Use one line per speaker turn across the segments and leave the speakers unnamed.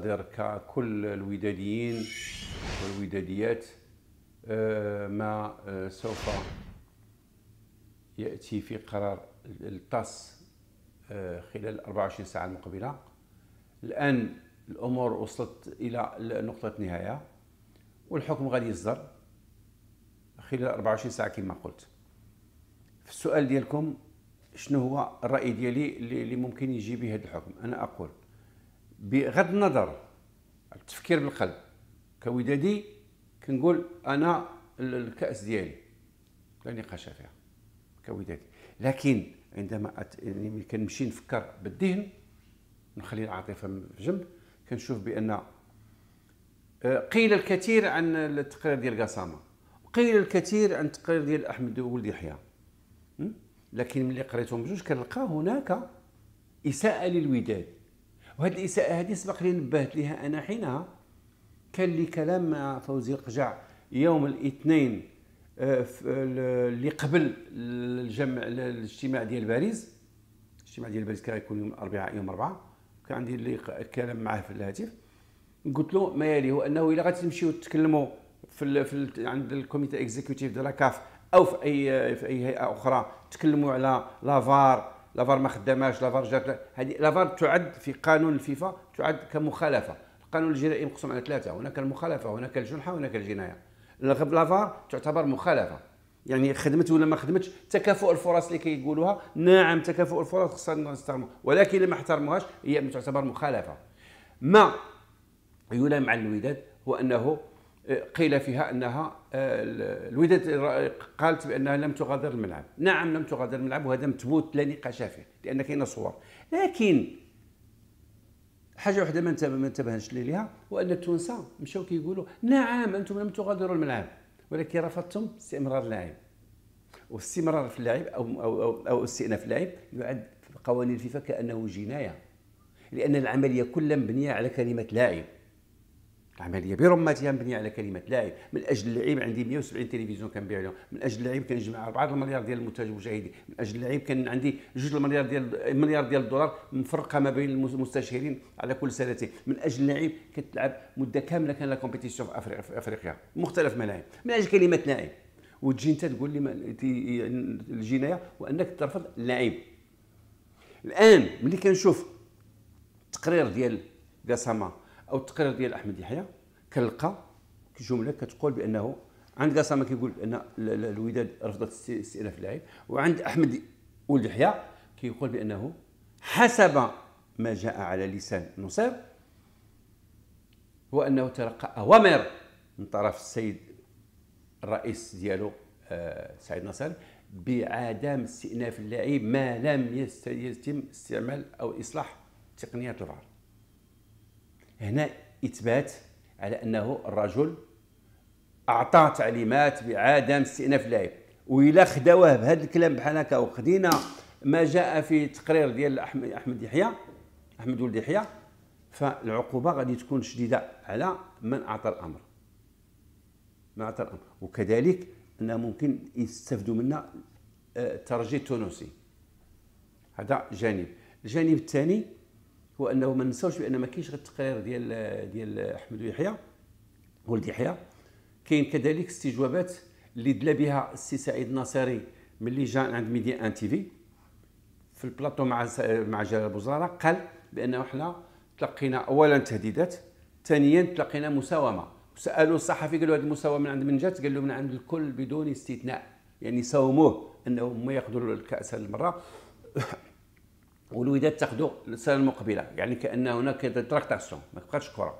الصدر ككل الوداديين والوداديات آه، ما آه، سوف ياتي في قرار التاس آه، خلال 24 ساعه المقبله الان الامور وصلت الى نقطه نهايه والحكم غادي يصدر خلال 24 ساعه كما قلت في السؤال ديالكم شنو هو الراي ديالي اللي ممكن يجي به هذا الحكم انا اقول بغض النظر التفكير بالقلب كودادي كنقول انا الكاس ديالي لا نقاش فيها كودادي لكن عندما أت... يعني كنمشي نفكر بالذهن نخلي العاطفه في جنب كنشوف بان آه، قيل الكثير عن التقرير ديال قسامه وقيل الكثير عن التقرير ديال احمد ولد يحيى لكن ملي قريتهم بجوج كنلقى هناك اساءه للوداد وهذه الاساءه هذه سبق لي نبهت لها انا حينها كان لي كلام مع فوزي القجع يوم الاثنين آه، اللي قبل الجمع الاجتماع ديال باريس الاجتماع ديال باريس كان يكون يوم الاربعاء يوم الاربعاء كان عندي اللي كلام معاه في الهاتف قلت له ما يلي هو انه الا غتمشيو تكلموا في, الـ في الـ عند الكوميتي اكزيكوتيف دو لاكاف كاف او في اي في اي هيئه اخرى تكلموا على لافار لافار ما خداماش لافار جات هذه لافار تعد في قانون الفيفا تعد كمخالفه القانون الجنائي مقسم على ثلاثه هناك المخالفه هناك الجنحه وهناك الجنايه لافار تعتبر مخالفه يعني خدمت ولا ما خدمتش تكافؤ الفرص اللي كيقولوها نعم تكافؤ الفرص خصنا نحترموا ولكن لما احترموهاش هي تعتبر مخالفه ما يلام على الوداد هو انه قيل فيها انها آه، الوداد قالت بانها لم تغادر الملعب، نعم لم تغادر الملعب وهذا مثبوت لا نقاش فيه لان كاين صور، لكن حاجه واحده ما ما انتبهناش ليها وان التونسة مشاو كيقولوا نعم انتم لم تغادروا الملعب ولكن رفضتم استمرار اللاعب واستمرار في اللاعب او او او, أو استئناف اللاعب يعد في قوانين الفيفا كانه جنايه لان العمليه كلها مبنيه على كلمه لاعب عمليه برمتها مبنيه على كلمه لاعب من اجل اللعيب عندي 170 تلفزيون كنبيع لهم من اجل اللعيب كنجمع 4 المليار ديال المنتج المشاهدي من اجل اللعيب كان عندي 2 المليار ديال مليار ديال الدولار مفرقه ما بين المستشهرين على كل سنتين من اجل اللعيب كتلعب مده كامله كان لا كومبيتيسيون في افريقيا مختلف الملاعب من اجل كلمه لاعب وتجي انت تقول لي الجنايه وانك ترفض اللعيب الان ملي كنشوف التقرير ديال قسامه او التقرير ديال احمد يحيى كنلقى جمله كتقول بانه عند قاسم كيقول بان الوداد رفضت استئناف اللاعب وعند احمد ولد يحيى كيقول بانه حسب ما جاء على لسان نصير هو انه تلقى اوامر من طرف السيد الرئيس ديالو آه، سعيد نصر بعدم استئناف اللاعب ما لم يتم استعمال او اصلاح تقنيات الفار هنا اثبات على انه الرجل اعطى تعليمات بعدم استئناف اللعب والا خداوه بهذا الكلام بحال هكا وخدينا ما جاء في تقرير ديال احمد احمد يحيى احمد ولد يحيى فالعقوبه غادي تكون شديده على من اعطى الامر من اعطى الامر وكذلك انه ممكن يستافدوا منا الترجي آه، التونسي هذا جانب الجانب الثاني هو انه ما ننساوش بان ما كاينش غير التقرير ديال ديال احمد يحيى ولد يحيى كاين كذلك استجوابات اللي دلا بها السي سعيد الناصري ملي جا عند ميديا ان تي في في البلاطو مع مع جلال بوزاره قال بانه حنا تلقينا اولا تهديدات ثانيا تلقينا مساومه سالوا الصحفي قالوا هذه المساومه من عند من جات قال له من عند الكل بدون استثناء يعني ساوموه انهم ما ياخذوا الكاس المره والوداد تاخذوا السنه المقبله يعني كان هناك تراكتاسيون ما تبقاش كره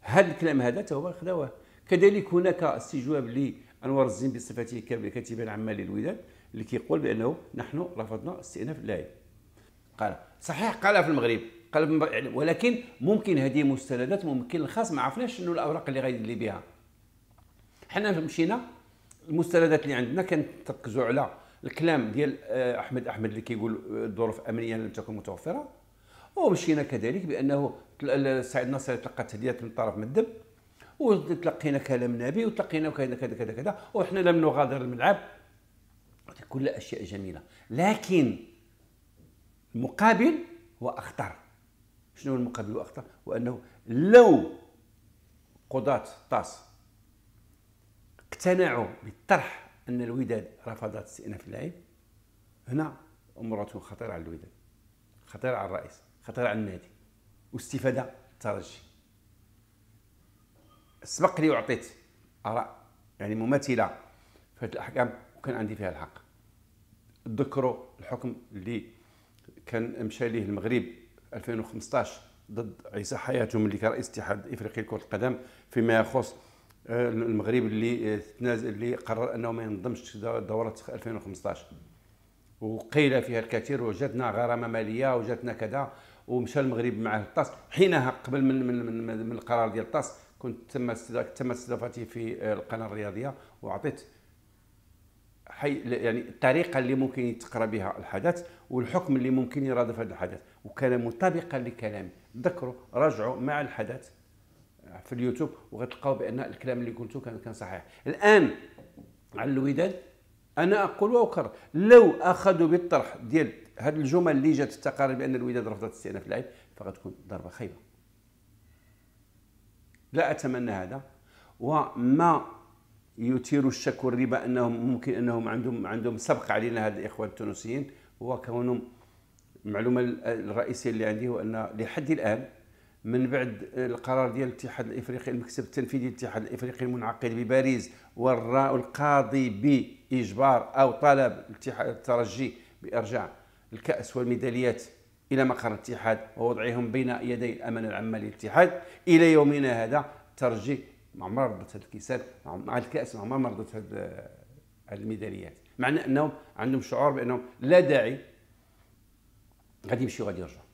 هذا الكلام هذا تا هو خداوه كذلك هناك استجواب لانور الزين بصفته كاتب العام للوداد اللي كيقول بانه نحن رفضنا استئناف اللاعب قال صحيح قال في المغرب قال يعني ولكن ممكن هذه مستندات ممكن الخاص ما عرفناش شنو الاوراق اللي غادي اللي بها حنا مشينا المستندات اللي عندنا كانت تركزوا على الكلام ديال آه، احمد احمد اللي كيقول آه، الظروف الامنيه لم تكن متوفره ومشينا كذلك بانه سعيد ناصر تلقى تهديدات من طرف مدب وتلقينا كلام نبي وتلقينا كذا كذا كذا كذا وحنا لم نغادر الملعب كل اشياء جميله لكن المقابل هو اخطر شنو المقابل هو اخطر وانه لو قضاة طاس اقتنعوا بالطرح ان الوداد رفضت استئناف اللاعب هنا امراته تكون خطيره على الوداد خطيره على الرئيس خطيره على النادي واستفاده الترجي سبق لي وعطيت اراء يعني مماثله في هذه الاحكام وكان عندي فيها الحق تذكروا الحكم اللي كان مشى ليه المغرب 2015 ضد عيسى حياته ملي كان رئيس اتحاد افريقي لكره القدم فيما يخص المغرب اللي تنازل اللي قرر انه ما ينظمش دوره 2015 وقيل فيها الكثير وجدنا غرامه ماليه وجدنا كذا ومشى المغرب معه الطاس حينها قبل من من من, من القرار ديال الطاس كنت تم تم استضافتي في القناه الرياضيه واعطيت حي يعني الطريقه اللي ممكن يتقرا بها الحدث والحكم اللي ممكن يرادف هذا الحدث وكان مطابقا لكلامي ذكروا راجعوا مع الحدث في اليوتيوب وغتلقاو بان الكلام اللي قلته كان كان صحيح الان على الوداد انا اقول واكرر لو اخذوا بالطرح ديال هذه الجمل اللي جات التقارير بان الوداد رفضت استئناف اللاعب فغتكون ضربه خايبه لا اتمنى هذا وما يثير الشك والربا انهم ممكن انهم عندهم عندهم سبق علينا هاد الاخوان التونسيين هو كونهم المعلومه الرئيسيه اللي عندي هو ان لحد الان من بعد القرار ديال الاتحاد الافريقي المكتب التنفيذي للاتحاد الافريقي المنعقد بباريس والقاضي باجبار او طلب الاتحاد الترجي بارجاع الكاس والميداليات الى مقر الاتحاد ووضعهم بين يدي الامانه العامه للاتحاد الى يومنا هذا الترجي ما عمر هذا الكساد مع الكاس ما عمر ما هذه الميداليات معنى انهم عندهم شعور بانهم لا داعي غادي يمشيو غادي يرجعوا